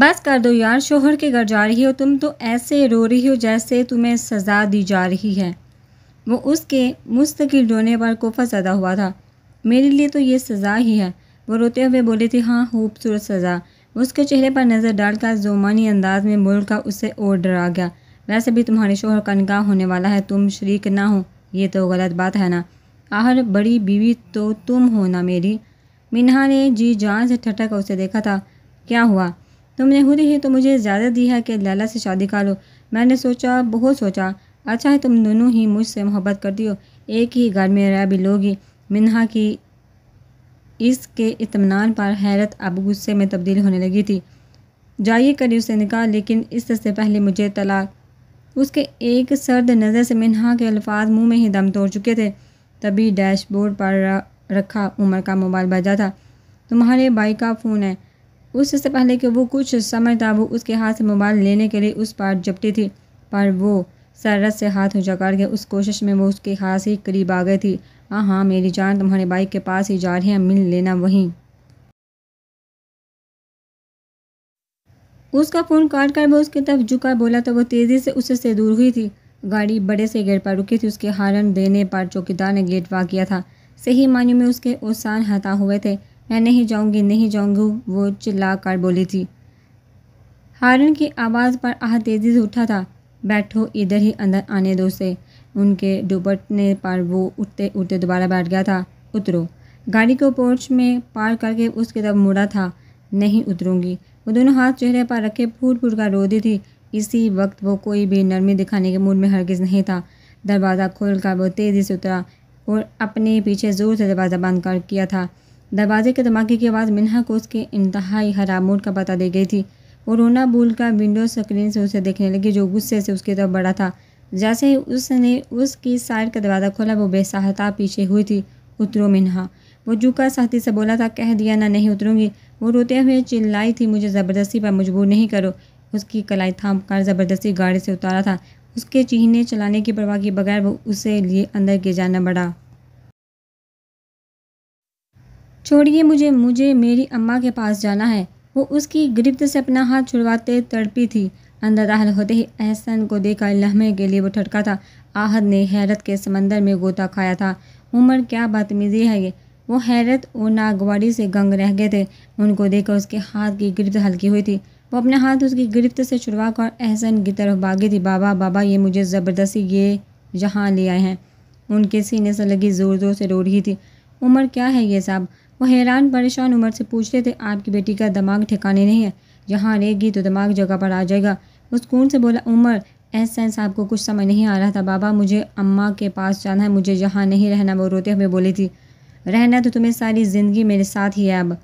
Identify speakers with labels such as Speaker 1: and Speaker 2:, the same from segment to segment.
Speaker 1: बस कर दो यार शोहर के घर जा रही हो तुम तो ऐसे रो रही हो जैसे तुम्हें सज़ा दी जा रही है वो उसके मुस्तकिल रोने पर कोफा सदा हुआ था मेरे लिए तो ये सज़ा ही है वो रोते हुए बोले थे हाँ खूबसूरत सज़ा उसके चेहरे पर नज़र डालकर जोमानी अंदाज में मुल्क का उससे और डरा गया वैसे भी तुम्हारे शोहर का निकाह होने वाला है तुम शरीक ना हो ये तो गलत बात है ना आहर बड़ी बीवी तो तुम हो ना मेरी मिन्हा ने जी जान से ठटक उसे देखा था क्या हुआ तुमने खुद ही तो मुझे इजाज़त दी है कि लैला से शादी कर लो मैंने सोचा बहुत सोचा अच्छा है तुम दोनों ही मुझसे मोहब्बत करती हो एक ही घर में रह भी लोगी मिन्हा की इसके इतमान पर हैरत अब गुस्से में तब्दील होने लगी थी जाइए करी उससे निकाल लेकिन इससे पहले मुझे तलाक उसके एक सर्द नज़र से मिन्हा के अल्फाज मुंह में ही दम तोड़ चुके थे तभी डैशबोर्ड पर रखा उमर का मोबाइल बजा था तुम्हारे भाई का फ़ोन है उससे पहले कि वो कुछ समझता वो उसके हाथ से मोबाइल लेने के लिए उस पार जपटी थी पर वो सरस से हाथ ऊँचा गया उस कोशिश में वो उसके हाथ ही करीब आ गई थी हाँ हाँ मेरी जान तुम्हारे बाइक के पास ही जा रही है मिल लेना वहीं उसका फ़ोन काट कर वो उसकी तरफ झुका बोला तो वो तेज़ी से उससे दूर हुई थी गाड़ी बड़े से गेट पर रुकी थी उसके हारन देने पर चौकीदार ने गेट वा किया था सही मायने में उसके ओसान हता हुए थे मैं नहीं जाऊँगी नहीं जाऊँगी वो चिल्ला कर बोली थी हारन की आवाज़ पर आह तेज़ी से उठा था बैठो इधर ही अंदर आने दो से उनके दुपटने पर वो उठते उठते दोबारा बैठ गया था उतरो गाड़ी को पोर्च में पार करके उसकी तरफ मुड़ा था नहीं उतरूंगी वो दोनों हाथ चेहरे पर रखे फूट फूट कर रो दी थी इसी वक्त वो कोई भी नरमी दिखाने के मूड में हरगिज़ नहीं था दरवाज़ा खोल कर वो तेज़ी से उतरा और अपने पीछे ज़ोर से दरवाज़ा बंद कर किया था दरवाजे के धमाके की आवाज़ मिन्हा को उसके इंतहाई हरा मूड का पता दे गई थी वो रोना भूल का विंडो स्क्रीन से उसे देखने लगी जो गुस्से से उसकी तरफ बढ़ा था जैसे ही उसने उसकी साइड का दरवाज़ा खोला वो बेसाहता पीछे हुई थी उतरो मिन्हा वो जूका साथी से बोला था कह दिया ना नहीं उतरूँगी वो रोते हुए चिल्लाई थी मुझे ज़बरदस्ती पर मजबूर नहीं करो उसकी कलाई थाम कर ज़बरदस्ती गाड़ी से उतारा था उसके चीखने चलाने की परवाह के बगैर वो उसे लिए अंदर गिर जाना पड़ा छोड़िए मुझे मुझे मेरी अम्मा के पास जाना है वो उसकी गिरफ्त से अपना हाथ छुड़वाते तड़पी थी अंदर दाखिल होते ही एहसन को देखा लहमे के लिए वो ठटका था आहद ने हैरत के समंदर में गोता खाया था उमर क्या बदतमीजी है ये वो हैरत और नागवाड़ी से गंग रह गए थे उनको देखकर उसके हाथ की गिरफ्त हल्की हुई थी वो अपने हाथ उसकी गिरफ्त से छुड़वा कर एहसन की तरफ भागी थी बाबा बाबा ये मुझे ज़बरदस्ती ये यहाँ ले आए हैं उनके सीने से लगी ज़ोर ज़ोर से रो रही थी उमर क्या है ये साहब वो हैरान परेशान उमर से पूछते थे आपकी बेटी का दिमाग ठिकाने नहीं है यहाँ रहेगी तो दिमाग जगह पर आ जाएगा वो सुकून से बोला उमर एस एन साहब को कुछ समझ नहीं आ रहा था बाबा मुझे अम्मा के पास जाना है मुझे यहाँ नहीं रहना वो रोते हुए बोली थी रहना तो तुम्हें सारी ज़िंदगी मेरे साथ ही है अब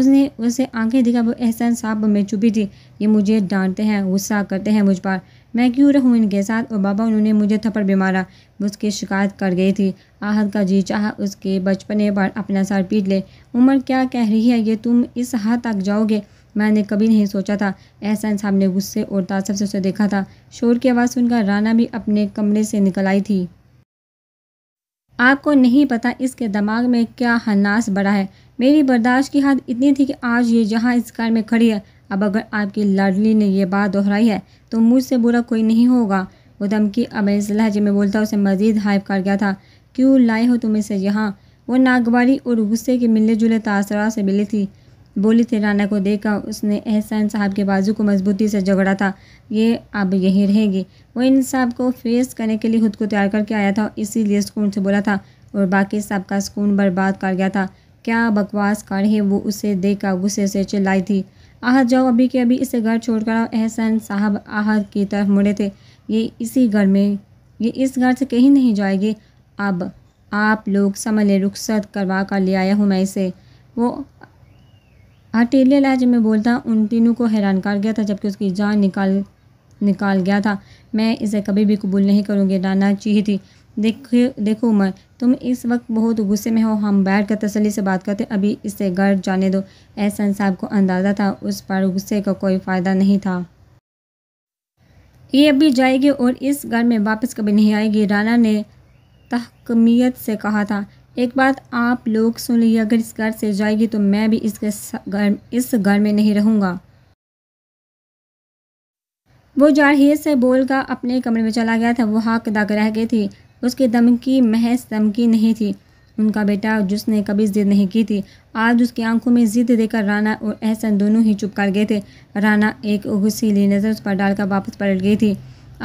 Speaker 1: उसने उसे आंखें दिखा वो एहसान साहब में चुपी थी ये मुझे डांटते हैं गुस्सा करते हैं मुझ पर मैं क्यों रहूँ इनके साथ और बाबा उन्होंने मुझे थप्पड़ भी मारा उसकी शिकायत कर गई थी आहत का जी चाह उसके बचपने पर अपना सर पीट ले उम्र क्या कह रही है ये तुम इस हद तक जाओगे मैंने कभी नहीं सोचा था एहसान साहब ने गुस्से और तासब से उसे देखा था शोर की आवाज़ सुनकर राना भी अपने कमरे से निकल आई थी आपको नहीं पता इसके दिमाग में क्या हनास बड़ा है मेरी बर्दाश्त की हद इतनी थी कि आज ये जहाँ इस कार में खड़ी है अब अगर आपकी लाडली ने यह बात दोहराई है तो मुझसे बुरा कोई नहीं होगा वो धमकी अब इस लहजे में बोलता उसे मजीद हाइप कर गया था क्यों लाए हो तुम इसे यहाँ वो नागवारी और गुस्से के मिलने जुले तासरा से मिली थी बोली थी राना को देखा उसने एहसान साहब के बाजू को मजबूती से झगड़ा था ये अब यहीं रहेगी वो इन साहब को फेस करने के लिए खुद को तैयार करके आया था इसीलिए सुकून से बोला था और बाकी सबका सुकून बर्बाद कर गया था क्या बकवास कर है वो उसे देखा गुस्से से चिल्लाई थी आहर जाओ अभी के अभी इसे घर छोड़कर एहसन साहब आहद की तरफ मुड़े थे ये इसी घर में ये इस घर से कहीं नहीं जाएगी अब आप लोग समझ ले रुखसत करवा कर ले आया हूँ मैं इसे वो हटेले लहजे में बोलता उन तीनों को हैरान कर गया था जबकि उसकी जान निकाल निकाल गया था मैं इसे कभी भी कबूल नहीं करूँगी डाना चाहिए थी देखिए देखो उमर तुम इस वक्त बहुत गुस्से में हो हम बैठ कर तसली से बात करते अभी इसे घर जाने दो एहसन साहब को अंदाज़ा था उस पर गुस्से का कोई फ़ायदा नहीं था ये अभी जाएगी और इस घर में वापस कभी नहीं आएगी राना ने तहकमियत से कहा था एक बात आप लोग सुन लीजिए अगर इस घर से जाएगी तो मैं भी इसके घर इस घर में नहीं रहूँगा वो जारहीत से बोलकर अपने कमरे में चला गया था वो हाक दाग रह गई थी उसके दम की महज धमकी नहीं थी उनका बेटा जिसने कभी जिद नहीं की थी आज उसकी आंखों में जिद देकर राना और एहसन दोनों ही चुप कर गए थे राना एक गुस्सीली नज़र उस पर डालकर वापस पलट गई थी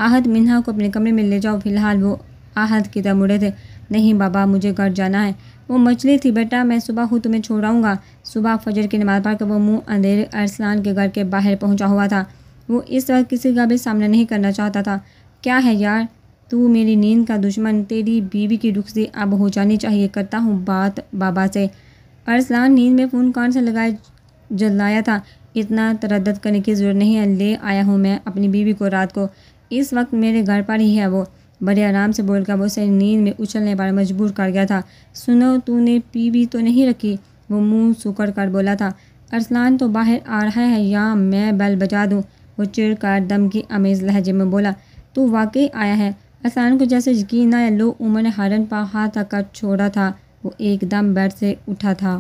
Speaker 1: आहत मिन्हा को अपने कमरे में ले जाओ फिलहाल वो आहत की तरह मुड़े थे नहीं बाबा मुझे घर जाना है वो मछली थी बेटा मैं सुबह हूँ तुम्हें छोड़ आऊँगा सुबह फजर की नमाज पढ़कर वो मुँह अंधेरे अरसलान के घर के बाहर पहुँचा हुआ था वो इस वक्त किसी का भी सामना नहीं करना चाहता था क्या है यार तू मेरी नींद का दुश्मन तेरी बीवी की रुख से अब हो जानी चाहिए करता हूँ बात बाबा से अरसलान नींद में फ़ोन कौन सा लगाए जलाया था इतना तरद करने की ज़रूरत नहीं है ले आया हूँ मैं अपनी बीवी को रात को इस वक्त मेरे घर पर ही है वो बड़े आराम से बोलकर वो उसे नींद में उछलने पर मजबूर कर गया था सुनो तूने भी तो नहीं रखी वो मुंह सूखड़ कर बोला था अरसलान तो बाहर आ रहा है या मैं बैल बजा दूँ वो चिड़कर दम की अमेज लहजे में बोला तू वाकई आया है असान को जैसे यकीन आया लो उमर ने हारन पा हाथ आकर छोड़ा था वो एकदम बेड से उठा था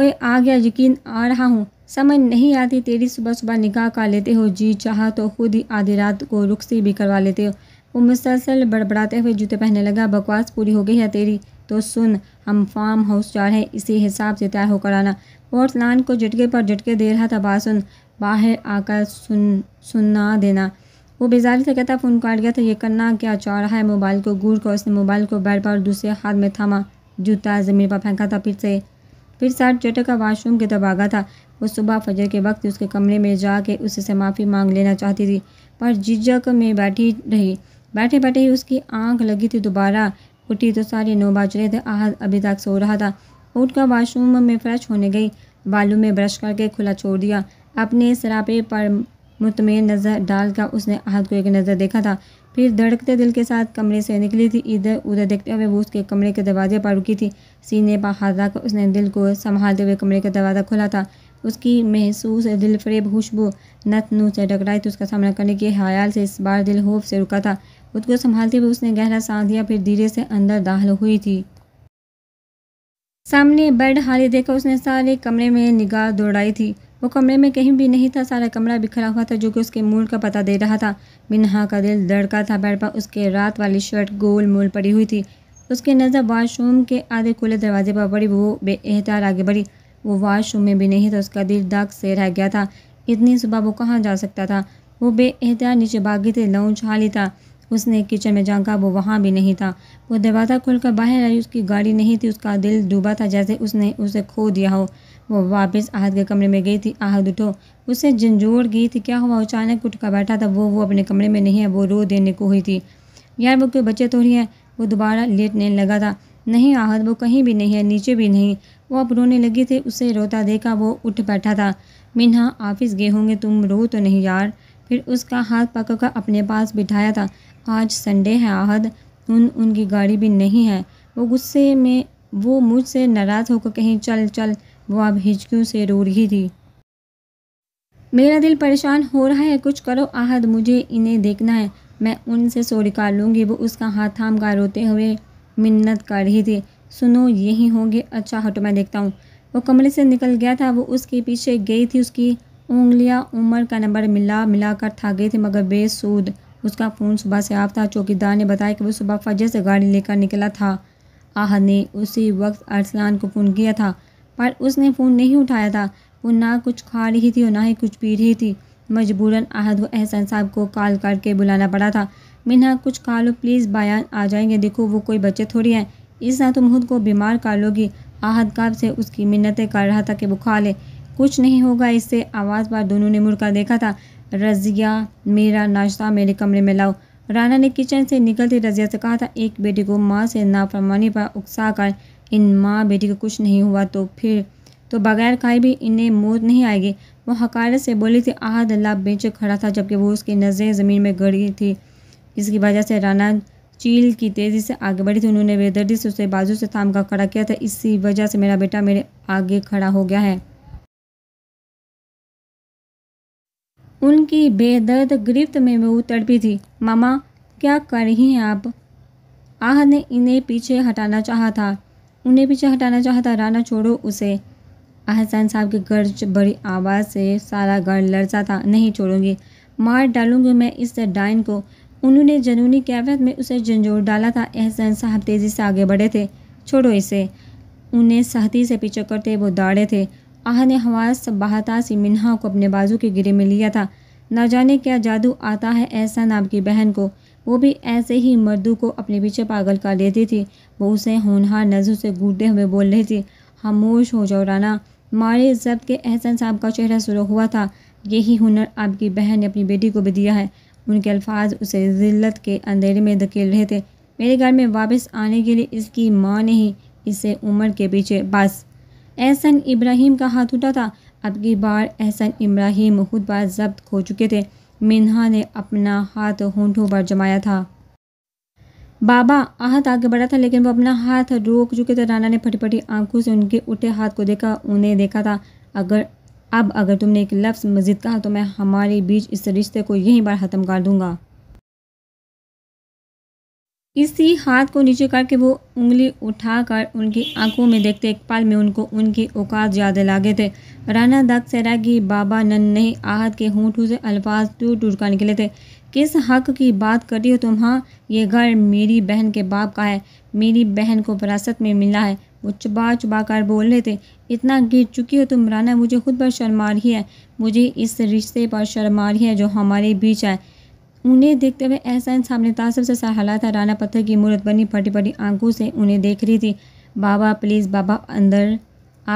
Speaker 1: ओए आ गया यकीन आ रहा हूँ समझ नहीं आती तेरी सुबह सुबह निकाह कर लेते हो जी चाह तो खुद ही आधी रात को रुखसी भी करवा लेते हो वो मुसलसल बड़बड़ाते हुए जूते पहनने लगा बकवास पूरी हो गई है तेरी तो सुन हम फार्म हाउस रहे हैं इसी हिसाब से तैयार होकर आना पोर्टलान को झटके पर झटके दे रहा था बासुन बाहर आकर सुन सुना देना वो बेजार से कहता फ़ोन काट गया था तो ये करना क्या चौराहा है मोबाइल को घूर कर उसने मोबाइल को बैठ पर दूसरे हाथ में थामा जूता ज़मीन पर फेंका था फिर से फिर साठ चोटे का वाशरूम की दबागा था वो सुबह फजर के वक्त उसके कमरे में जाके उससे माफ़ी मांग लेना चाहती थी पर झिझक में बैठी रही बैठे बैठे ही उसकी आंख लगी थी दोबारा उठी तो सारे नौ बाज रहे थे आहद अभी तक सो रहा था उठकर वाशरूम में फ्रेश होने गई बालू में ब्रश करके खुला छोड़ दिया अपने सरापे पर मुतमिन नज़र डालकर उसने अहद को एक नज़र देखा था फिर धड़कते दिल के साथ कमरे से निकली थी इधर उधर देखते हुए वो उसके कमरे के दरवाजे पर रुकी थी सीने पर हाथ रखकर उसने दिल को संभालते हुए कमरे का दरवाज़ा खोला था उसकी महसूस दिल फरेब खुशबू नत नू से टकराई थी उसका सामना करने के ख्याल से इस बार दिल होफ से रुका था खुद को संभालते हुए उसने गहरा सांस दिया फिर धीरे से अंदर दाखिल हुई थी सामने बेड हाली देखा उसने सारे कमरे में निगाह दौड़ाई थी वो कमरे में कहीं भी नहीं था सारा कमरा बिखरा हुआ था जो कि उसके मूल का पता दे रहा था मिनहा का दिल धड़का था बेड पर उसके रात वाली शर्ट गोल मोल पड़ी हुई थी उसकी नज़र वाशरूम के आधे खुले दरवाजे पर पड़ी वो बेहतर आगे बढ़ी वो वाशरूम में भी नहीं था उसका दिल दाग से रह गया था इतनी सुबह वो कहाँ जा सकता था वो बेहतियात नीचे भागी थे लौंच हाली था उसने किचन में झाँका वो वहाँ भी नहीं था वो दरवाज़ा खोलकर बाहर आई उसकी गाड़ी नहीं थी उसका दिल डूबा था जैसे उसने उसे खो दिया हो वो वापस आहद के कमरे में गई थी आहद उठो उससे झंझोड़ गई थी क्या हुआ अचानक उठ कर बैठा था वो वो अपने कमरे में नहीं है वो रो देने को हुई थी यार वो कोई बच्चे तोड़ी हैं है वो दोबारा लेटने लगा था नहीं आहद वो कहीं भी नहीं है नीचे भी नहीं वो अब रोने लगी थी उसे रोता देखा वो उठ बैठा था मिन्हा ऑफिस गए होंगे तुम रो तो नहीं यार फिर उसका हाथ कर अपने पास बिठाया था आज संडे है आहद उन उनकी गाड़ी भी नहीं है वो गुस्से में वो मुझसे नाराज़ होकर कहीं चल चल वो अब हिचकियों से रो रही थी मेरा दिल परेशान हो रहा है कुछ करो आहद मुझे इन्हें देखना है मैं उनसे सो लूँगी वो उसका हाथ थाम कर रोते हुए मिन्नत कर रही थी सुनो यही होंगे अच्छा हटो मैं देखता हूँ वो कमरे से निकल गया था वो उसके पीछे गई थी उसकी उंगलियाँ उमर का नंबर मिला मिला कर थक गए थे मगर बेसूद उसका फ़ोन सुबह से आप था चौकीदार ने बताया कि वो सुबह फजर से गाड़ी लेकर निकला था आह ने उसी वक्त अरसलान को फ़ोन किया था पर उसने फ़ोन नहीं उठाया था वो ना कुछ खा रही थी और ना ही कुछ पी रही थी मजबूरन अहद व एहसान साहब को कॉल करके बुलाना पड़ा था मिना कुछ खा लो प्लीज़ बयान आ जाएंगे देखो वो कोई बच्चे थोड़ी हैं इस तरह तुम खुद को बीमार कर लोगी आहद काब से उसकी मिन्नतें कर रहा था कि वो खा ले कुछ नहीं होगा इससे आवाज़ पर दोनों ने मुड़कर देखा था रजिया मेरा नाश्ता मेरे कमरे में लाओ राना ने किचन से निकलती रजिया से कहा था एक बेटी को माँ से नाफरमानी पर उकसा कर इन माँ बेटी को कुछ नहीं हुआ तो फिर तो बगैर खाई भी इन्हें मौत नहीं आएगी वो हकारत से बोली थी आहद अल्लाह बेच खड़ा था जबकि वो उसकी नज़रें ज़मीन में गड़ गई थी जिसकी वजह से राना चील की तेज़ी से आगे बढ़ी थी उन्होंने बेदर्दी से उसे बाजू से थाम का खड़ा किया था इसी वजह से मेरा बेटा मेरे आगे खड़ा हो गया है उनकी बेदर्द गिरफ्त में वो तड़पी थी मामा क्या कर रही हैं आप आह ने इन्हें पीछे हटाना चाहा था उन्हें पीछे हटाना चाहता राना छोड़ो उसे अहसान साहब की गर्ज बड़ी आवाज़ से सारा घर लड़ता था नहीं छोड़ूंगी मार डालूंगी मैं इस डाइन को उन्होंने जनूनी कैफियत में उसे झंझोर डाला था एहसान साहब तेज़ी से आगे बढ़े थे छोड़ो इसे उन्हें सहती से पीछे करते वो दाड़े थे आह ने हवास बहाता सी मिन्हा को अपने बाजू के गिरे में लिया था ना जाने क्या जादू आता है एहसान आपकी बहन को वो भी ऐसे ही मर्दू को अपने पीछे पागल कर लेती थी वो उसे होनहार नज़र से घूटते हुए बोल रही थी खामोश हो जाओ राना मारे जब्त के एहसन साहब का चेहरा सुरख हुआ था यही हुनर आपकी बहन ने अपनी बेटी को भी दिया है उनके अल्फाज उसे ज़िल्लत के अंधेरे में धकेल रहे थे मेरे घर में वापस आने के लिए इसकी माँ ने ही इसे उम्र के पीछे बस एहसन इब्राहिम का हाथ उठा था अब की बार एहसन इब्राहिम खुद बार जब्त हो चुके थे मिन्हा ने अपना हाथ होंठों पर जमाया था बाबा आहत आगे बढ़ा था लेकिन वो अपना हाथ रोक चुके थे राना ने फटी फटी आंखों से उनके उठे हाथ को देखा उन्हें देखा था अगर अब अगर तुमने एक लफ्स मजीद कहा तो मैं हमारे बीच इस रिश्ते को यहीं बार ख़त्म कर दूंगा इसी हाथ को नीचे करके वो उंगली उठाकर उनकी आंखों में देखते एक पल में उनको उनकी औकात याद लागे थे राना दक्त सैरा की बाबा नहीं आहत के होंठों से अल्फाज टूट टूट कर निकले थे किस हक की बात कर रही हो तुम हाँ ये घर मेरी बहन के बाप का है मेरी बहन को विरासत में मिला है वो चुबा चुबा कर बोल रहे थे इतना गिर चुकी हो तुम राना मुझे खुद पर शर्मा रही है मुझे इस रिश्ते पर शर्मा रही है जो हमारे बीच है उन्हें देखते हुए एहसान सामने तासर से सहला था राना पत्थर की मूर्त बनी फटी फटी आंखों से उन्हें देख रही थी बाबा प्लीज़ बाबा अंदर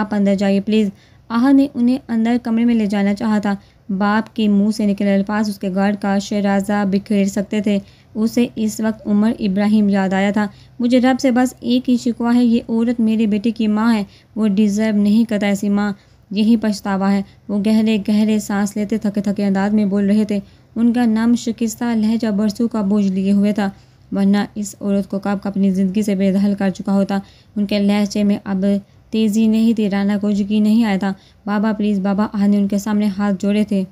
Speaker 1: आप अंदर जाइए प्लीज़ आह ने उन्हें अंदर कमरे में ले जाना चाहा था बाप के मुंह से निकले अल्फाज उसके गार्ड का शराजा बिखेर सकते थे उसे इस वक्त उमर इब्राहिम याद आया था मुझे रब से बस एक ही शिकवा है ये औरत मेरे बेटे की माँ है वो डिज़र्व नहीं करता ऐसी माँ यही पछतावा है वो गहरे गहरे सांस लेते थके थके अंदाज में बोल रहे थे उनका नाम शिकस्ता लहजा बरसों का बोझ लिए हुए था वरना इस औरत को कब अपनी ज़िंदगी से बेदहल कर चुका होता उनके लहजे में अब तेजी नहीं थी राना को यकीन नहीं आया था बाबा प्लीज़ बाबा आज उनके सामने हाथ जोड़े थे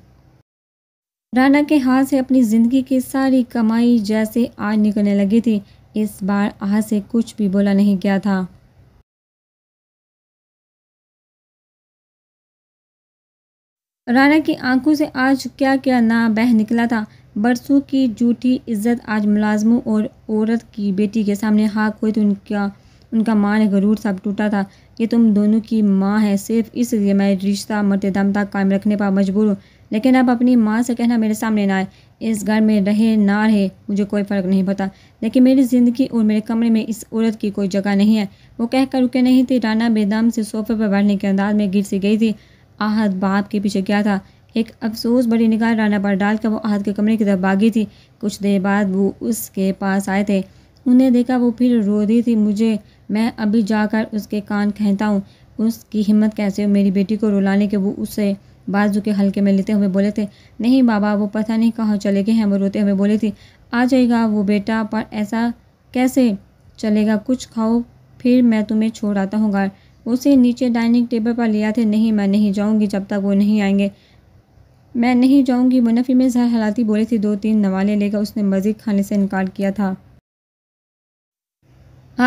Speaker 1: राना के हाथ से अपनी ज़िंदगी की सारी कमाई जैसे आज निकलने लगी थी इस बार आह से कुछ भी बोला नहीं गया था राना की आंखों से आज क्या क्या ना बह निकला था बरसों की झूठी इज्जत आज मुलाजमों और औरत की बेटी के सामने हाँ कोई तो उनका उनका मान गरूर सब टूटा था ये तुम दोनों की माँ है सिर्फ इसलिए मैं रिश्ता मरते दम तक कायम रखने पर मजबूर हूँ लेकिन अब अपनी माँ से कहना मेरे सामने ना आए इस घर में रहे ना रहे मुझे कोई फ़र्क नहीं पड़ता लेकिन मेरी ज़िंदगी और मेरे कमरे में इस औरत की कोई जगह नहीं है वो कहकर रुके नहीं थी राना बेदम से सोफे पर बैठने के अंदाज में गिर सी गई थी आहत बाप के पीछे गया था एक अफसोस बड़ी निगाह राना पर डालकर वो आहत के कमरे की तरफ भागी थी कुछ देर बाद वो उसके पास आए थे उन्हें देखा वो फिर रो रही थी मुझे मैं अभी जाकर उसके कान कहता हूँ उसकी हिम्मत कैसे हो मेरी बेटी को रुलाने के वो उससे बाजू के हल्के में लेते हुए बोले थे नहीं बाबा वो पता नहीं कहाँ चले गए हैं वो रोते हुए बोले थी आ जाएगा वो बेटा पर ऐसा कैसे चलेगा कुछ खाओ फिर मैं तुम्हें छोड़ आता हूँ घर उसे नीचे डाइनिंग टेबल पर लिया थे नहीं मैं नहीं जाऊँगी जब तक वो नहीं आएंगे मैं नहीं जाऊँगी मुनफी में जहर हलाती बोली थी दो तीन नवाले लेकर उसने मज़ीद खाने से इनकार किया था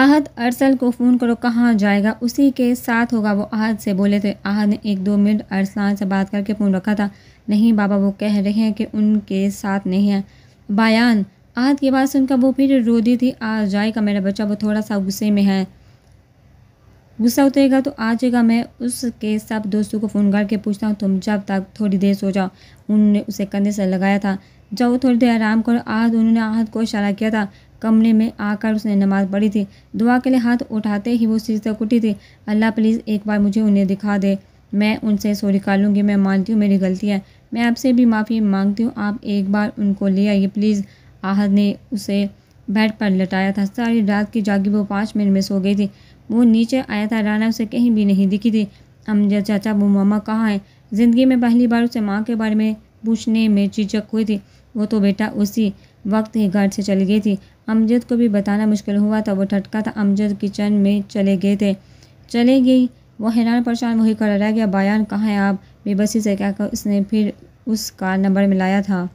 Speaker 1: आहद अरसल को फ़ोन करो कहाँ जाएगा उसी के साथ होगा वो आहद से बोले तो आहद ने एक दो मिनट अरसलान से बात करके फ़ोन रखा था नहीं बाबा वो कह रहे हैं कि उनके साथ नहीं है बयान आहद की बात सुनकर वो फिर रो दी थी आ जाएगा मेरा बच्चा वो थोड़ा सा गुस्से में है गुस्सा उतरेगा तो आ जाएगा मैं उसके सब दोस्तों को फ़ोन करके पूछता हूँ तुम जब तक थोड़ी देर सो जाओ उन्होंने उसे कंधे से लगाया था जाओ थोड़ी देर आराम करो आहद उन्होंने आहद को इशारा किया था कमरे में आकर उसने नमाज़ पढ़ी थी दुआ के लिए हाथ उठाते ही वो तक उठी थी अल्लाह प्लीज़ एक बार मुझे उन्हें दिखा दे मैं उनसे सॉरी कर लूँगी मैं मानती हूँ मेरी गलती है मैं आपसे भी माफ़ी मांगती हूँ आप एक बार उनको ले आइए प्लीज़ आहद ने उसे बेड पर लटाया था सारी रात की जागी वो पाँच मिनट में सो गई थी वो नीचे आया था राना उसे कहीं भी नहीं दिखी थी अमजा चाचा वो मामा कहाँ हैं ज़िंदगी में पहली बार उसे माँ के बारे में पूछने में चिचक हुई थी वो तो बेटा उसी वक्त ही घर से चली गई थी अमजद को भी बताना मुश्किल हुआ था वो ठटका था अमजद किचन में चले गए थे चले गई वो हैरान परेशान वही कर रह गया बयान कहाँ है आप बेबसी से कर उसने फिर उस कार नंबर मिलाया था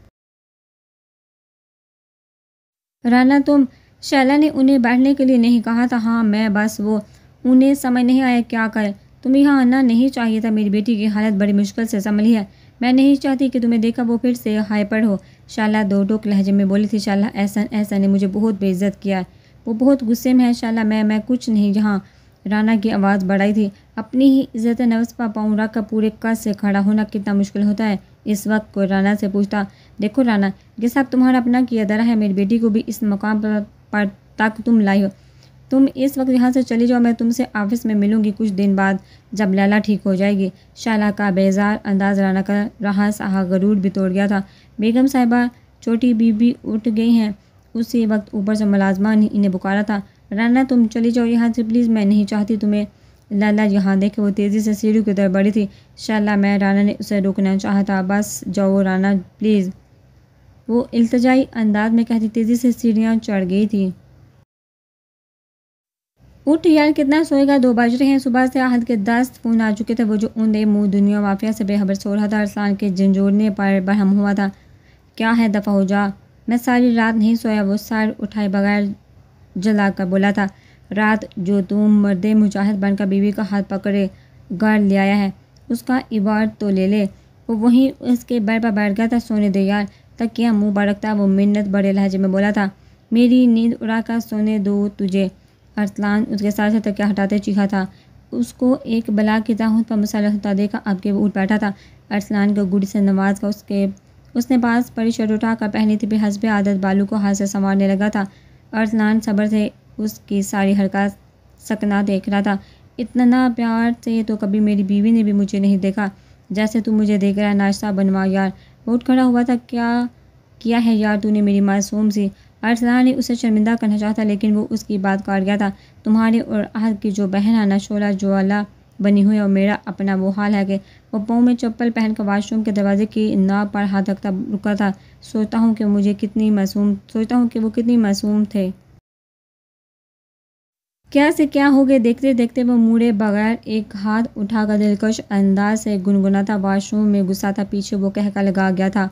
Speaker 1: राना तुम शैला ने उन्हें बैठने के लिए नहीं कहा था हाँ मैं बस वो उन्हें समझ नहीं आया क्या कर तुम्हें यहाँ आना नहीं चाहिए था मेरी बेटी की हालत बड़ी मुश्किल से संभली है मैं नहीं चाहती कि तुम्हें देखा वो फिर से हाइपर हो शाला दो टोक लहजे में बोली थी शाला एहसन एहसन ने मुझे बहुत बेइज्जत किया वो बहुत गुस्से में है शाला मैं मैं कुछ नहीं जहाँ राना की आवाज़ बढ़ाई थी अपनी ही इज्जत नवस पा पाऊँ का पूरे कस से खड़ा होना कितना मुश्किल होता है इस वक्त को राना से पूछता देखो राना ये सब तुम्हारा अपना किया दरा है मेरी बेटी को भी इस मकाम पर, पर तक तुम लाई हो तुम इस वक्त यहाँ से चली जाओ मैं तुमसे ऑफिस में मिलूंगी कुछ दिन बाद जब लैला ठीक हो जाएगी शाला का बेजार अंदाज राना का रहा सहा गरूर भी तोड़ गया था बेगम साहिबा छोटी बीबी उठ गई हैं उसी वक्त ऊपर से मुलाजमा ने इन्हें पुकारा था राना तुम चली जाओ यहाँ से प्लीज़ मैं नहीं चाहती तुम्हें लाला यहाँ देखे वो तेज़ी से सीढ़ी की तरफ बढ़ी थी शाला मैं राना ने उसे रोकना चाहता बस जाओ राना प्लीज़ वो अल्तजाई अंदाज में कहती तेज़ी से सीढ़ियाँ चढ़ गई थी उठ यार कितना सोएगा दो बज रहे हैं सुबह से आहद के दस फ़ोन आ चुके थे वो जो उन मुँह दुनिया माफिया से बेहबर सो रहा था अरसान के झंझोड़ने पर बरहम हुआ था क्या है दफ़ा हो जा मैं सारी रात नहीं सोया वो सार उठाए बगैर जला कर बोला था रात जो तुम मर्द मुजाहिद बनकर बीवी का हाथ पकड़े गाड़ ले आया है उसका इबार तो ले ले वो वहीं उसके बेड पर बैठ गया था सोने दो यार तक किया मुँह बड़कता वो मिन्नत बड़े लहजे में बोला था मेरी नींद उड़ा कर सोने दो तुझे अरसलान उसके साथ साथ तकिया हटाते चीखा था उसको एक बला की ताहूत पर मसाला होता देखा आपके ऊट उठ बैठा था अरसलान को गुड़ से नवाज का उसके उसने पास पड़ी शर्ट उठाकर पहनी थी बेहसब आदत बालू को हाथ से संवारने लगा था अर्थनान सबर से उसकी सारी हरकत सकना देख रहा था इतना प्यार से तो कभी मेरी बीवी ने भी मुझे नहीं देखा जैसे तू मुझे देख रहा है नाश्ता बनवा यार बहुत खड़ा हुआ था क्या किया है यार तूने मेरी मासूम सी अरसलान ने उसे शर्मिंदा करना चाहता लेकिन वो उसकी बात काट गया था तुम्हारे और आह की जो बहन ना शोला ज्वाला बनी हुई और मेरा अपना वो हाल है कि वह पाँव में चप्पल पहनकर वाशरूम के दरवाजे की ना पर हाथ रखता रुका था सोचता हूँ कि मुझे कितनी मासूम सोचता हूँ कि वो कितनी मासूम थे क्या से क्या हो गए देखते देखते वो मुड़े बगैर एक हाथ उठाकर दिलकश अंदाज से गुनगुनाता वाशरूम में गुस्सा था पीछे वो कहका लगा गया था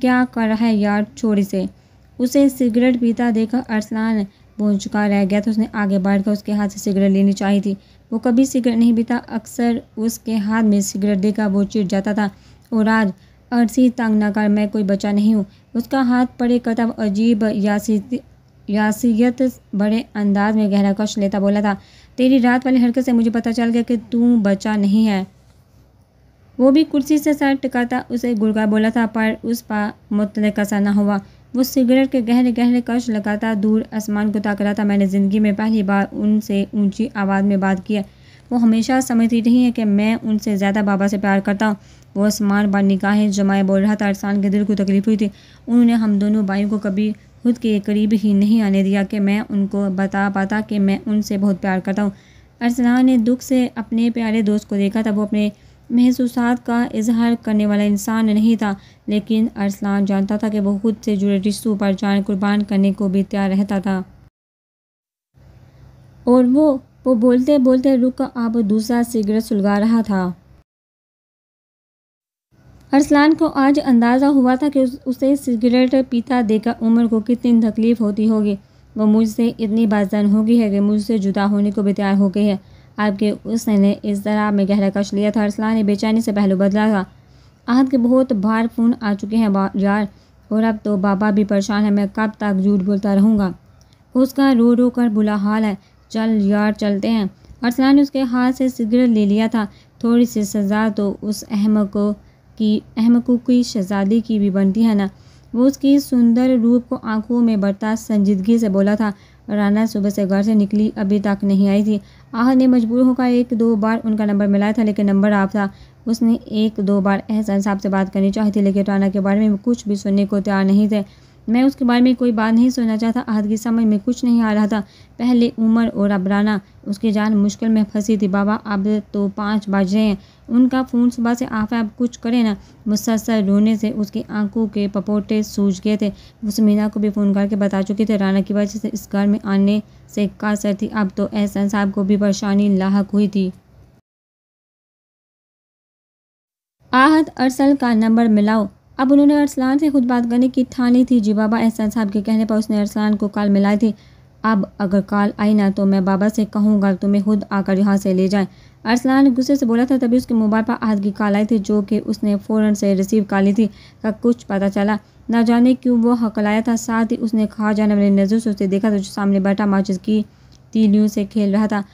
Speaker 1: क्या कर रहा है यार छोरी से उसे सिगरेट पीता देखकर अरसलान पहुँच चुका रह गया था उसने आगे बढ़कर उसके हाथ से सिगरेट लेनी चाहिए थी वो कभी सिगरेट नहीं पीता अक्सर उसके हाथ में सिगरेट देखा वो चिट जाता था और आज अरसी तंग कर मैं कोई बचा नहीं हूँ उसका हाथ पड़े कदम अजीब यासी यासीयत बड़े अंदाज में गहरा कश लेता बोला था तेरी रात वाली हरकत से मुझे पता चल गया कि तू बचा नहीं है वो भी कुर्सी से सर टिकाता उसे गुड़गा बोला था पर उस पा मुतल कसा ना हुआ वो सिगरेट के गहरे गहरे कश लगाता दूर आसमान को ताक रहा था मैंने ज़िंदगी में पहली बार उनसे ऊंची आवाज़ में बात किया वो हमेशा समझती रही है कि मैं उनसे ज़्यादा बाबा से प्यार करता हूँ वो आसमान बार निकाहें जमाए बोल रहा था अरसान के दिल को तकलीफ हुई थी उन्होंने हम दोनों भाइयों को कभी खुद के करीब ही नहीं आने दिया कि मैं उनको बता पाता कि मैं उनसे बहुत प्यार करता हूँ अरसना ने दुख से अपने प्यारे दोस्त को देखा था वो अपने महसूसात का इजहार करने वाला इंसान नहीं था लेकिन अरसलान जानता था कि वह खुद से जुड़े रिश्तों पर जान कुर्बान करने को भी तैयार रहता था और वो वो बोलते बोलते रुक अब दूसरा सिगरेट सुलगा रहा था अरसलान को आज अंदाज़ा हुआ था कि उस, उसे सिगरेट पीता देखकर उम्र को कितनी तकलीफ़ होती होगी वो मुझसे इतनी बाजन हो गई है कि मुझसे जुदा होने को भी तैयार हो गई है आपके उसने इस तरह में गहरा कश लिया था अरसला ने बेचैनी से पहलू बदला था आहद के बहुत भार फून आ चुके हैं यार और अब तो बाबा भी परेशान है मैं कब तक झूठ बोलता रहूँगा उसका रो रो कर बुरा हाल है चल यार चलते हैं अरसला ने उसके हाथ से सिगरेट ले लिया था थोड़ी सी सज़ा तो उस अहमको को की अहमकू की शहजादी की भी बनती है ना वो उसकी सुंदर रूप को आंखों में बढ़ता संजीदगी से बोला था राना सुबह से घर से निकली अभी तक नहीं आई थी आहद ने मजबूर होकर एक दो बार उनका नंबर मिलाया था लेकिन नंबर आप था उसने एक दो बार एहसान साहब से बात करनी चाही थी लेकिन राना के बारे में कुछ भी सुनने को तैयार नहीं थे मैं उसके बारे में कोई बात नहीं सुनना चाहता आहद की समझ में कुछ नहीं आ रहा था पहले उमर और अबराना उसकी जान मुश्किल में फंसी थी बाबा अब तो पाँच बज रहे हैं उनका फ़ोन सुबह से आप आप कुछ करें ना मुसलसल रोने से उसकी आंखों के पपोटे सूझ गए थे उस मीना को भी फ़ोन करके बता चुके थे राना की वजह से इस घर में आने से कासर थी अब तो एहसन साहब को भी परेशानी लाक हुई थी आहद अरसल का नंबर मिलाओ अब उन्होंने अरसलान से खुद बात करने की ठानी थी जी बाबा एहसान साहब के कहने पर उसने अरसलान को कॉल मिलाई थी अब अगर कॉल आई ना तो मैं बाबा से कहूँगा तुम्हें खुद आकर यहाँ से ले जाएं अरसलान गुस्से से बोला था तभी उसके मोबाइल पर आज की कॉल आई थी जो कि उसने फ़ौरन से रिसीव कर ली थी का कुछ पता चला ना जाने क्यों वो हकलाया था साथ ही उसने खा जाने वाली नज़र से उसे देखा था जो सामने बैठा माचिस की तीलियों से खेल रहा था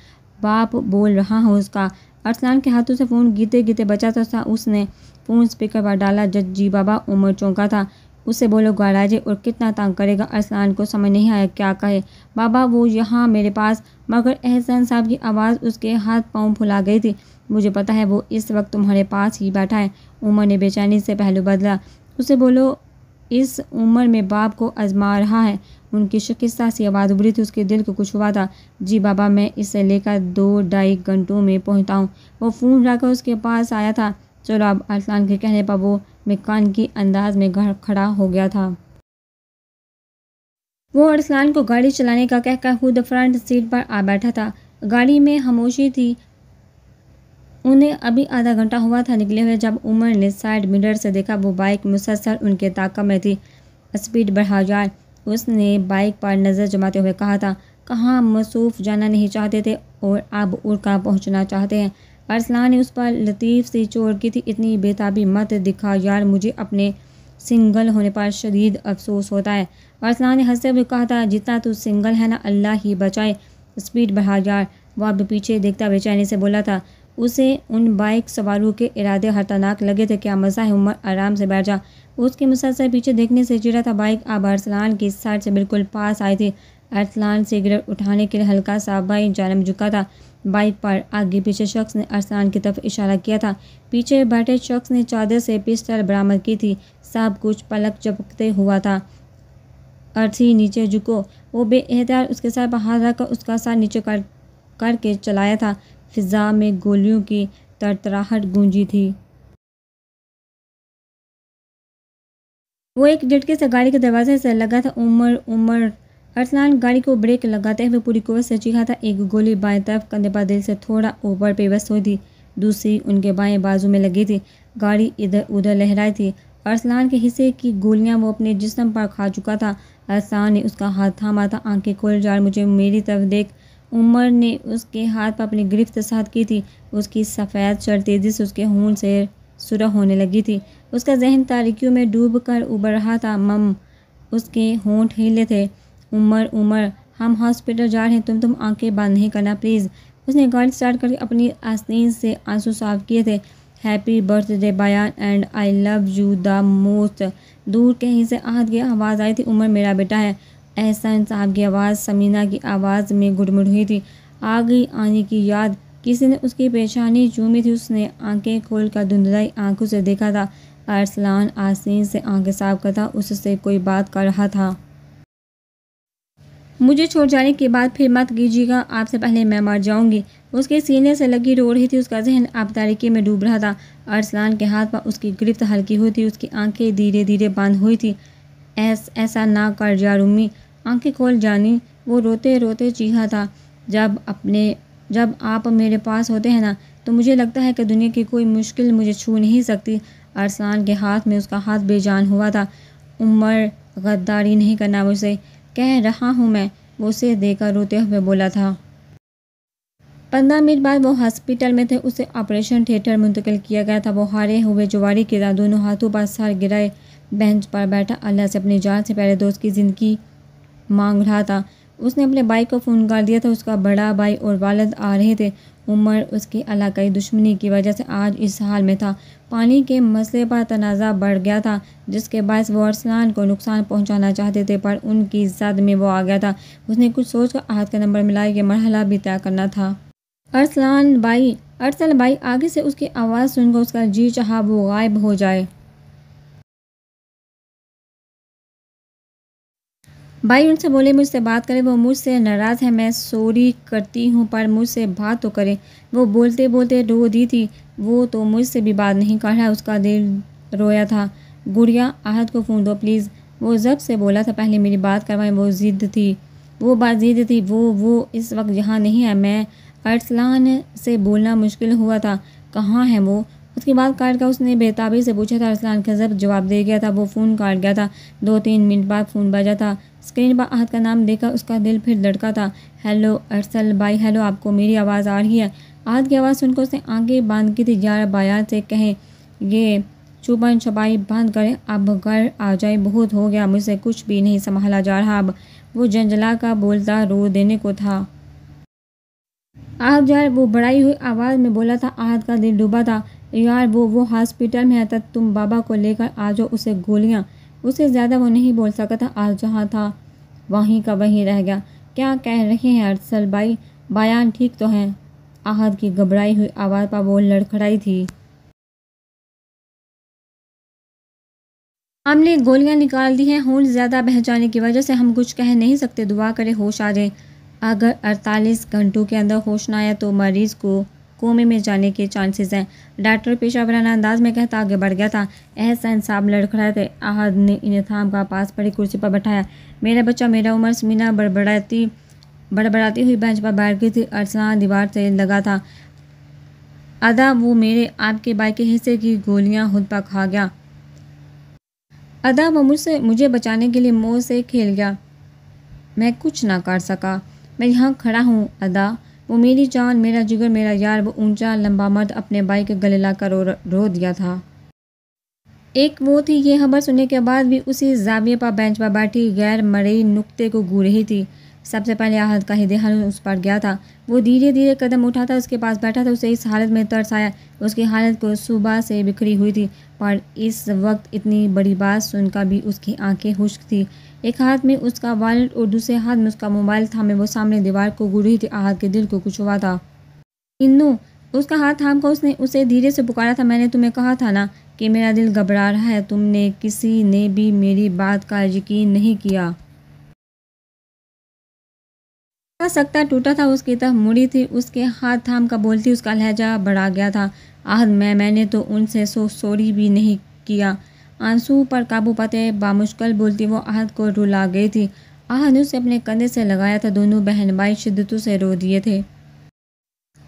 Speaker 1: बाप बोल रहा हो उसका अरसलान के हाथों से फ़ोन गीते गीते बचा था, तो था उसने फ़ोन स्पीकर पर डाला जज जी बाबा उमर चौंका था उसे बोलो गाराजे और कितना तंग करेगा अरसलान को समझ नहीं आया क्या कहे बाबा वो यहाँ मेरे पास मगर एहसान साहब की आवाज़ उसके हाथ पाँव फुला गई थी मुझे पता है वो इस वक्त तुम्हारे पास ही बैठा है उमर ने बेचैनी से पहलू बदला उसे बोलो इस उम्र में बाप को आजमा रहा है उनकी शिकिस्ता से आवाज़ उभरी थी उसके दिल को कुछ हुआ था जी बाबा मैं इसे लेकर दो ढाई घंटों में पहुंचता हूँ वो फ़ोन लाकर उसके पास आया था चलो अब अरसलान के कहने पर वो मकान की अंदाज में घर खड़ा हो गया था वो अरसलान को गाड़ी चलाने का कहकर खुद फ्रंट सीट पर आ बैठा था गाड़ी में खामोशी थी उन्हें अभी आधा घंटा हुआ था निकले हुए जब उमर ने साइड मिरर से देखा वो बाइक मुसलसल उनके ताकत में थी स्पीड बढ़ा जाए उसने बाइक पर नज़र जमाते हुए कहा था कहाँ मसूफ जाना नहीं चाहते थे और अब उड़का पहुँचना चाहते हैं अरसलान ने उस पर लतीफ़ सी चोर की थी इतनी बेताबी मत दिखा यार मुझे अपने सिंगल होने पर शदीद अफसोस होता है अरसलान ने हंसते हुए कहा था जितना तू सिंगल है ना अल्लाह ही बचाए स्पीड बढ़ा यार वह अब पीछे देखता बेचैनी से बोला था उसे उन बाइक सवारों के इरादे हतानाक लगे थे क्या मज़ा है उमर आराम से बैठ जा उसके मुसलसल पीछे देखने से चिरा था बाइक अब अरसलान की सर से बिल्कुल पास आई थी अरसलान सिगरेट उठाने के लिए हल्का सा बाइक जानब झुका था बाइक पर आगे पीछे शख्स ने अरसलान की तरफ इशारा किया था पीछे बैठे शख्स ने चादर से पिस्टल बरामद की थी सब कुछ पलक चपकते हुआ था अर्थी नीचे झुको वो बेहतर उसके साथ हाथ रखकर उसका साथ नीचे कर करके चलाया था फ़िज़ा में गोलियों की तरतराहट गूंजी थी वो एक झटके से गाड़ी के दरवाजे से लगा था उमर उमर अरसलान गाड़ी को ब्रेक लगाते हुए पूरी कोवत से चीखा था एक गोली बाएं तरफ कंधे पर दिल से थोड़ा ऊपर पेवस्त हुई थी दूसरी उनके बाएं बाजू में लगी थी गाड़ी इधर उधर लहराई थी अरसलान के हिस्से की गोलियां वो अपने जिस्म पर खा चुका था अरसलान ने उसका हाथ थामा था आंखें खोल जा मुझे मेरी तरफ देख उमर ने उसके हाथ पर अपनी गिरफ्त साथ की थी उसकी सफ़ेद शर्ट तेज़ी से उसके हून से सुरह होने लगी थी उसका जहन तारीकियों में डूब कर उबर रहा था मम उसके होंठ हिले थे उमर उमर हम हॉस्पिटल जा रहे हैं तुम तुम आंखें बंद नहीं करना प्लीज़ उसने गाड़ी स्टार्ट करके अपनी आस्तीन से आंसू साफ किए थे हैप्पी बर्थडे बयान and I love you the most दूर कहीं से आहत गया आवाज़ आई थी उमर मेरा बेटा है एहसान साहब की आवाज़ समीना की आवाज़ में हुई थी आ गई आने की याद किसी ने उसकी पेशानी चूमी थी उसने आंखें खोल कर धुंधलाई आंखों से देखा था अरसलान आसिन से आंखें साफ करता उससे कोई बात कर रहा था मुझे छोड़ जाने के बाद फिर मत कीजिएगा आपसे पहले मैं मर जाऊंगी उसके सीने से लगी रो रही थी उसका जहन आप तारीखी में डूब रहा था अरसलान के हाथ पर उसकी गिरफ्त हल्की हुई थी उसकी आंखें धीरे धीरे बंद हुई थी ऐस ऐसा ना कर जा रूमी आंखें खोल जानी वो रोते रोते चीखा था जब अपने जब आप मेरे पास होते हैं ना तो मुझे लगता है कि दुनिया की कोई मुश्किल मुझे छू नहीं सकती अरसान के हाथ में उसका हाथ बेजान हुआ था उमर गद्दारी नहीं करना मुझसे कह रहा हूँ मैं वो उसे देकर रोते हुए बोला था पंद्रह मिनट बाद वो हॉस्पिटल में थे उसे ऑपरेशन थिएटर मुंतकिल किया गया था वो हारे हुए जुवारी के दोनों हाथों पर सर गिराए बेंच पर बैठा अल्लाह से अपनी जान से पहले दोस्त की ज़िंदगी मांग रहा था उसने अपने भाई को फ़ोन कर दिया था उसका बड़ा भाई और वालद आ रहे थे उमर उसकी इलाकई दुश्मनी की वजह से आज इस हाल में था पानी के मसले पर तनाज़ा बढ़ गया था जिसके बायस वो अरसलान को नुकसान पहुंचाना चाहते थे पर उनकी जद में वो आ गया था उसने कुछ सोच कर आहत का नंबर मिलाया कि मरहला भी तय करना था अरसलान भाई अरसल भाई आगे से उसकी आवाज़ सुनकर उसका जी चाह वो गायब हो जाए भाई उनसे बोले मुझसे बात करें वो मुझसे नाराज़ है मैं सॉरी करती हूँ पर मुझसे बात तो करें वो बोलते बोलते रो दी थी वो तो मुझसे भी बात नहीं कर रहा उसका दिल रोया था गुड़िया आहत को फ़ोन दो प्लीज़ वो जब से बोला था पहले मेरी बात करवाएं वो ज़िद्द थी वो बात ज़िद थी वो वो इस वक्त यहाँ नहीं है मैं अरसलान से बोलना मुश्किल हुआ था कहाँ है वो उसके बाद कार्ड का उसने बेताबी से पूछा था अरसलान का जब जवाब दे गया था वो फ़ोन काट गया था दो तीन मिनट बाद फ़ोन बजा था स्क्रीन पर आहत का नाम देखा उसका दिल फिर लड़का था हेलो अरसल भाई हेलो आपको मेरी आवाज़ आ रही है आहत की आवाज़ सुनकर उसने आगे बांध की थी यार बाया से कहें ये छुपन छुपाई बंद करें अब घर आ जाए बहुत हो गया मुझसे कुछ भी नहीं संभाला जा रहा अब वो जंजला का बोलता रो देने को था आहत जार वो बढ़ाई हुई आवाज़ में बोला था आहत का दिल डूबा था यार वो वो हॉस्पिटल में आता तुम बाबा को लेकर आ जाओ उसे गोलियाँ उससे ज़्यादा वो नहीं बोल सका था आज जहाँ था वहीं का वहीं रह गया क्या कह रहे हैं अरसल भाई बयान ठीक तो हैं आहद की घबराई हुई आवाज़ पर वो लड़खड़ाई थी हमने गोलियां निकाल दी हैं होल ज़्यादा बह जाने की वजह से हम कुछ कह नहीं सकते दुआ करे होश आ जाए अगर 48 घंटों के अंदर होश ना आया तो मरीज़ को कोमे में जाने के चांसेस हैं डॉक्टर पेशा वराना अंदाज में कहता आगे बढ़ गया था एहसन साहब लड़खड़ाए थे आहद ने इन्हें थाम का पास पड़ी कुर्सी पर बैठाया मेरा बच्चा मेरा उम्र समीना बड़बड़ाती बड़बड़ाती हुई बेंच पर बैठ गई थी अरसा दीवार से लगा था अदा वो मेरे आपके बाइक के हिस्से की गोलियां खुद पर खा गया अदा वो मुझसे मुझे बचाने के लिए मोह से खेल गया मैं कुछ ना कर सका मैं यहाँ खड़ा हूँ अदा वो मेरी जान मेरा जिगर मेरा यार वो ऊंचा लंबा मर्द अपने भाई के गले ला कर रो, रो दिया था एक वो थी ये खबर सुनने के बाद भी उसी जामिए पर बेंच पर बैठी गैर मरई नुक्ते को गू रही थी सबसे पहले आहद का हृदय उस पर गया था वो धीरे धीरे कदम उठाता उसके पास बैठा था उसे इस हालत में तरस आया उसकी हालत को सुबह से बिखरी हुई थी पर इस वक्त इतनी बड़ी बात सुनकर भी उसकी आंखें खुश्क थी एक हाथ में उसका वॉलेट और दूसरे हाथ में उसका मोबाइल था मैं वो सामने दीवार को रही थी आहद के दिल को कुछ हुआ था इन्नू उसका हाथ थाम कर उसने उसे धीरे से पुकारा था मैंने तुम्हें कहा था ना कि मेरा दिल घबरा रहा है तुमने किसी ने भी मेरी बात का यकीन नहीं किया का सकता टूटा था उसकी तरफ मुड़ी थी उसके हाथ थाम का बोलती उसका लहजा बढ़ा गया था आह मैं मैंने तो उनसे सो सोरी भी नहीं किया आंसू पर काबू पाते बामुश्किल बोलती वो आहद को रुला गई थी आहद ने उसे अपने कंधे से लगाया था दोनों बहन भाई शिद्दतों से रो दिए थे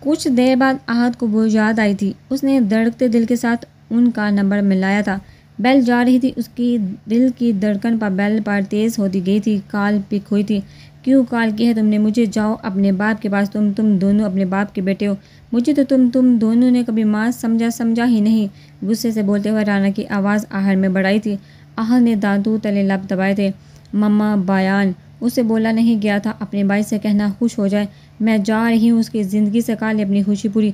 Speaker 1: कुछ देर बाद आहद को वो याद आई थी उसने दड़कते दिल के साथ उनका नंबर मिलाया था बैल जा रही थी उसकी दिल की धड़कन पर बैल पर तेज़ होती गई थी काल पिक हुई थी क्यों काल की है तुमने मुझे जाओ अपने बाप के पास तुम तुम दोनों अपने बाप के बेटे हो मुझे तो तुम तुम दोनों ने कभी माँ समझा समझा ही नहीं गुस्से से बोलते हुए राना की आवाज़ आहर में बढ़ाई थी आहर ने दादू तले लब दबाए थे मम्मा बयान उसे बोला नहीं गया था अपने भाई से कहना खुश हो जाए मैं जा रही हूँ उसकी ज़िंदगी से काले अपनी खुशी पूरी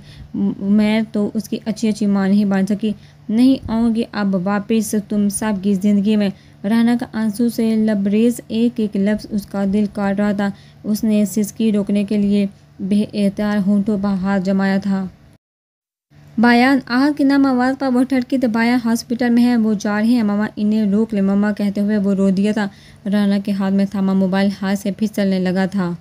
Speaker 1: मैं तो उसकी अच्छी अच्छी माँ नहीं बन सकी नहीं आऊँगी अब वापस तुम सब की ज़िंदगी में राना का आंसू से लबरेज एक एक लफ्ज़ उसका दिल काट रहा था उसने सिसकी रोकने के लिए बेहतार होंठों पर हाथ जमाया था बाया आह के नाम आवाज़ पर वो ठटकी तो बाया हॉस्पिटल में है वो जा रहे हैं मामा इन्हें रोक ले मामा कहते हुए वो रो दिया था राना के हाथ में थामा मोबाइल हाथ से फिसलने लगा था